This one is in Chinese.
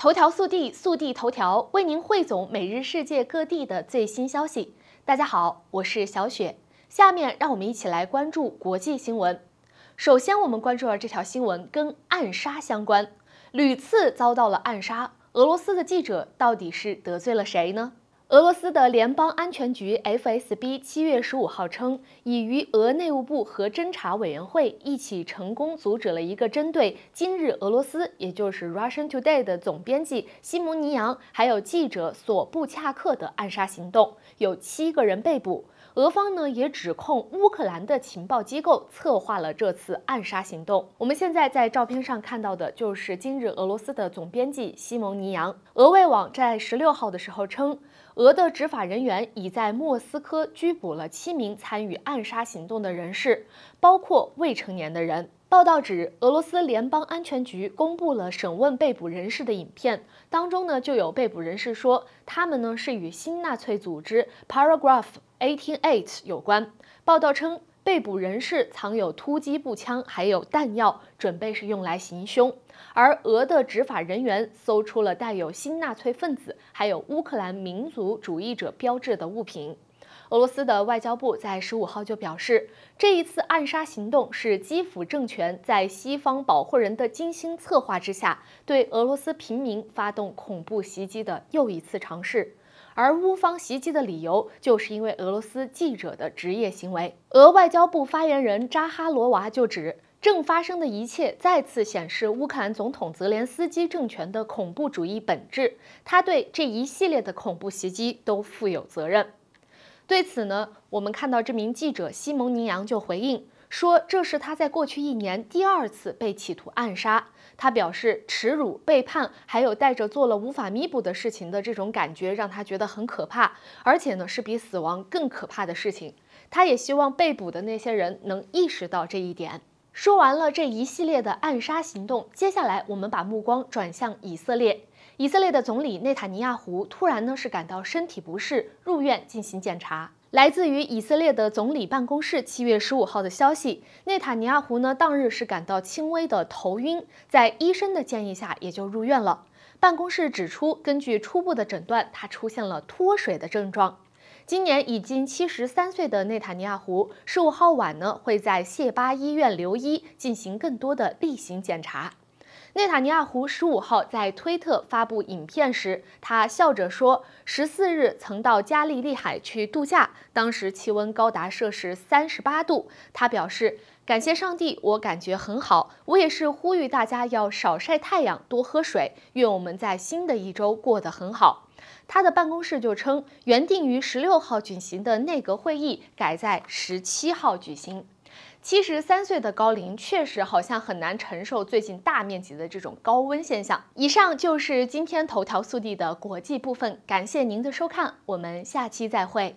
头条速递，速递头条为您汇总每日世界各地的最新消息。大家好，我是小雪，下面让我们一起来关注国际新闻。首先，我们关注了这条新闻，跟暗杀相关，屡次遭到了暗杀，俄罗斯的记者到底是得罪了谁呢？俄罗斯的联邦安全局 FSB 七月十五号称，已于俄内务部和侦查委员会一起成功阻止了一个针对《今日俄罗斯》也就是 Russian Today 的总编辑西蒙尼扬还有记者索布恰克的暗杀行动，有七个人被捕。俄方呢也指控乌克兰的情报机构策划了这次暗杀行动。我们现在在照片上看到的就是今日俄罗斯的总编辑西蒙尼扬。俄卫网在十六号的时候称，俄的执法人员已在莫斯科拘捕了七名参与暗杀行动的人士，包括未成年的人。报道指，俄罗斯联邦安全局公布了审问被捕人士的影片，当中呢就有被捕人士说，他们呢是与新纳粹组织 Paragraph e i g h t Eight 有关。报道称，被捕人士藏有突击步枪，还有弹药，准备是用来行凶。而俄的执法人员搜出了带有新纳粹分子，还有乌克兰民族主义者标志的物品。俄罗斯的外交部在十五号就表示，这一次暗杀行动是基辅政权在西方保护人的精心策划之下，对俄罗斯平民发动恐怖袭击的又一次尝试。而乌方袭击的理由，就是因为俄罗斯记者的职业行为。俄外交部发言人扎哈罗娃就指，正发生的一切再次显示乌克兰总统泽连斯基政权的恐怖主义本质，他对这一系列的恐怖袭击都负有责任。对此呢，我们看到这名记者西蒙尼扬就回应说，这是他在过去一年第二次被企图暗杀。他表示，耻辱、背叛，还有带着做了无法弥补的事情的这种感觉，让他觉得很可怕，而且呢，是比死亡更可怕的事情。他也希望被捕的那些人能意识到这一点。说完了这一系列的暗杀行动，接下来我们把目光转向以色列。以色列的总理内塔尼亚胡突然呢是感到身体不适，入院进行检查。来自于以色列的总理办公室七月十五号的消息，内塔尼亚胡呢当日是感到轻微的头晕，在医生的建议下也就入院了。办公室指出，根据初步的诊断，他出现了脱水的症状。今年已经七十三岁的内塔尼亚胡，十五号晚呢会在谢巴医院留医进行更多的例行检查。内塔尼亚胡十五号在推特发布影片时，他笑着说：“十四日曾到加利利海去度假，当时气温高达摄氏三十八度。”他表示：“感谢上帝，我感觉很好。我也是呼吁大家要少晒太阳，多喝水。愿我们在新的一周过得很好。”他的办公室就称，原定于十六号举行的内阁会议改在十七号举行。七十三岁的高龄确实好像很难承受最近大面积的这种高温现象。以上就是今天头条速递的国际部分，感谢您的收看，我们下期再会。